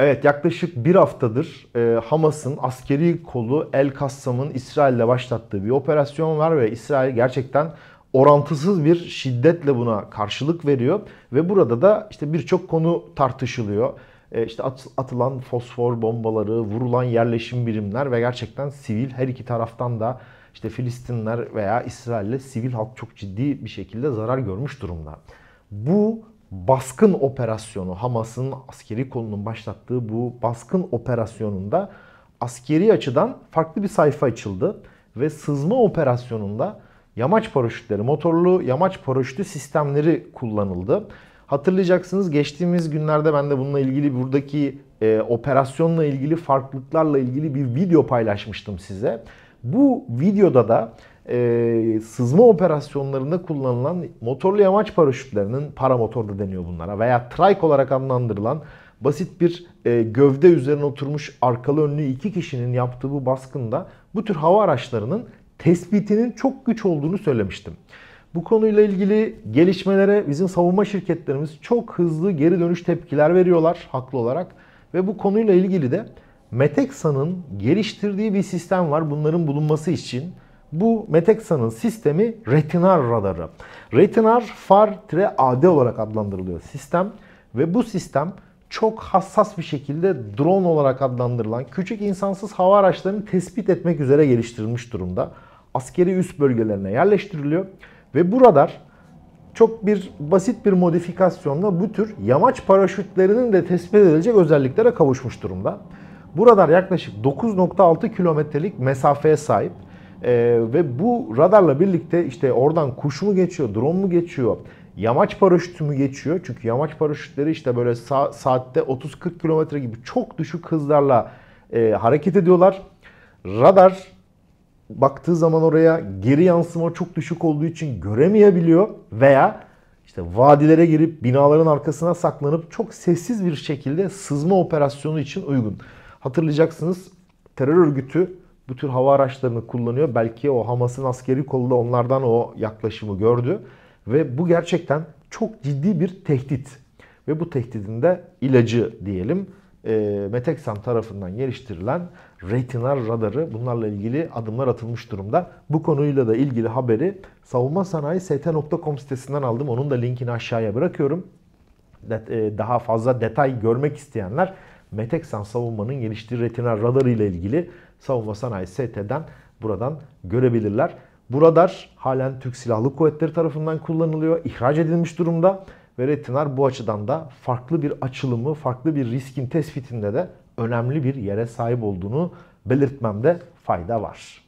Evet yaklaşık bir haftadır e, Hamas'ın askeri kolu El Kassam'ın İsrail'le başlattığı bir operasyon var ve İsrail gerçekten orantısız bir şiddetle buna karşılık veriyor. Ve burada da işte birçok konu tartışılıyor. E, işte at, atılan fosfor bombaları, vurulan yerleşim birimler ve gerçekten sivil her iki taraftan da işte Filistinler veya İsrail'le sivil halk çok ciddi bir şekilde zarar görmüş durumda. Bu baskın operasyonu Hamas'ın askeri kolunun başlattığı bu baskın operasyonunda askeri açıdan farklı bir sayfa açıldı ve sızma operasyonunda yamaç paraşütleri, motorlu yamaç paraşütü sistemleri kullanıldı. Hatırlayacaksınız geçtiğimiz günlerde ben de bununla ilgili buradaki e, operasyonla ilgili farklılıklarla ilgili bir video paylaşmıştım size. Bu videoda da e, sızma operasyonlarında kullanılan motorlu yamaç paraşütlerinin paramotor da deniyor bunlara veya trike olarak adlandırılan basit bir e, gövde üzerine oturmuş arkalı önlü iki kişinin yaptığı bu baskında bu tür hava araçlarının tespitinin çok güç olduğunu söylemiştim. Bu konuyla ilgili gelişmelere bizim savunma şirketlerimiz çok hızlı geri dönüş tepkiler veriyorlar haklı olarak. Ve bu konuyla ilgili de Meteksa'nın geliştirdiği bir sistem var bunların bulunması için. Bu Metexa'nın sistemi retinar radarı. Retinar FAR-AD olarak adlandırılıyor sistem ve bu sistem çok hassas bir şekilde drone olarak adlandırılan küçük insansız hava araçlarını tespit etmek üzere geliştirilmiş durumda. Askeri üst bölgelerine yerleştiriliyor ve bu radar çok bir basit bir modifikasyonla bu tür yamaç paraşütlerinin de tespit edilecek özelliklere kavuşmuş durumda. Bu radar yaklaşık 9.6 kilometrelik mesafeye sahip e, ve bu radarla birlikte işte oradan kuş mu geçiyor, drone mu geçiyor, yamaç paraşütü mü geçiyor? Çünkü yamaç paraşütleri işte böyle sa- saatte 30-40 kilometre gibi çok düşük hızlarla e, hareket ediyorlar. Radar baktığı zaman oraya geri yansıma çok düşük olduğu için göremeyebiliyor veya işte vadilere girip binaların arkasına saklanıp çok sessiz bir şekilde sızma operasyonu için uygun. Hatırlayacaksınız terör örgütü bu tür hava araçlarını kullanıyor. Belki o Hamas'ın askeri kolu da onlardan o yaklaşımı gördü. Ve bu gerçekten çok ciddi bir tehdit. Ve bu tehdidin de ilacı diyelim. E, Meteksan tarafından geliştirilen Retinal radarı bunlarla ilgili adımlar atılmış durumda. Bu konuyla da ilgili haberi savunma sanayi st.com sitesinden aldım. Onun da linkini aşağıya bırakıyorum. E, daha fazla detay görmek isteyenler Meteksan savunmanın geliştiği retinal radar ile ilgili savunma sanayi ST'den buradan görebilirler. Bu radar halen Türk Silahlı Kuvvetleri tarafından kullanılıyor. ihraç edilmiş durumda ve retinar bu açıdan da farklı bir açılımı, farklı bir riskin tespitinde de önemli bir yere sahip olduğunu belirtmemde fayda var.